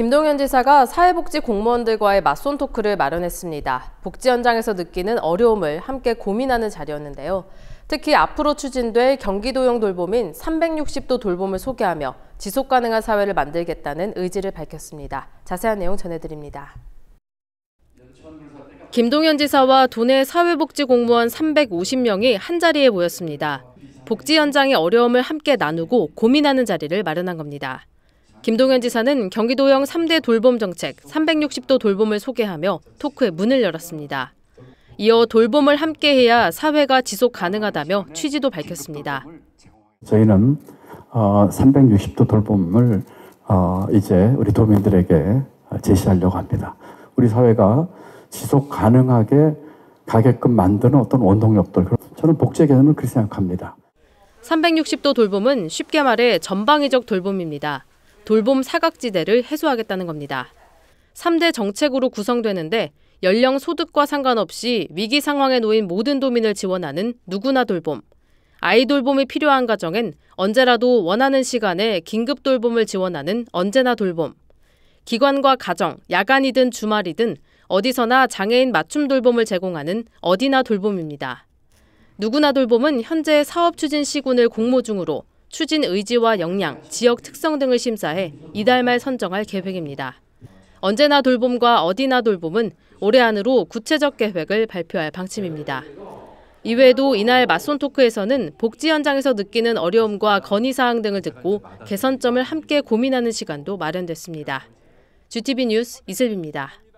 김동현 지사가 사회복지 공무원들과의 맞선 토크를 마련했습니다. 복지 현장에서 느끼는 어려움을 함께 고민하는 자리였는데요. 특히 앞으로 추진될 경기도형 돌봄인 360도 돌봄을 소개하며 지속 가능한 사회를 만들겠다는 의지를 밝혔습니다. 자세한 내용 전해드립니다. 김동현 지사와 도내 사회복지 공무원 350명이 한자리에 모였습니다. 복지 현장의 어려움을 함께 나누고 고민하는 자리를 마련한 겁니다. 김동현 지사는 경기도형 3대 돌봄 정책 360도 돌봄을 소개하며 토크의 문을 열었습니다. 이어 돌봄을 함께해야 사회가 지속 가능하다며 취지도 밝혔습니다. 저희는 360도 어, 돌봄을 어, 이제 우리 도민들에게 제시하려고 합니다. 우리 사회가 지속 가능하게 가게끔 만드는 어떤 원동력들 저는 복제 개념을 그렇게 생각합니다. 360도 돌봄은 쉽게 말해 전방위적 돌봄입니다. 돌봄 사각지대를 해소하겠다는 겁니다. 3대 정책으로 구성되는데 연령 소득과 상관없이 위기 상황에 놓인 모든 도민을 지원하는 누구나 돌봄. 아이 돌봄이 필요한 가정엔 언제라도 원하는 시간에 긴급 돌봄을 지원하는 언제나 돌봄. 기관과 가정, 야간이든 주말이든 어디서나 장애인 맞춤 돌봄을 제공하는 어디나 돌봄입니다. 누구나 돌봄은 현재 사업 추진 시군을 공모 중으로 추진 의지와 역량, 지역 특성 등을 심사해 이달 말 선정할 계획입니다. 언제나 돌봄과 어디나 돌봄은 올해 안으로 구체적 계획을 발표할 방침입니다. 이외에도 이날 맞손 토크에서는 복지 현장에서 느끼는 어려움과 건의사항 등을 듣고 개선점을 함께 고민하는 시간도 마련됐습니다. GTV 뉴스 이슬비입니다.